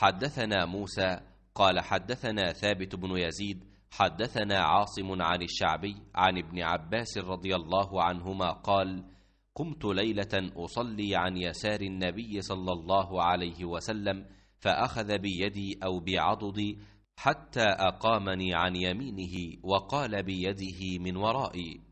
حدثنا موسى قال حدثنا ثابت بن يزيد حدثنا عاصم عن الشعبي عن ابن عباس رضي الله عنهما قال قمت ليله اصلي عن يسار النبي صلى الله عليه وسلم فاخذ بيدي او بعضدي حتى اقامني عن يمينه وقال بيده من ورائي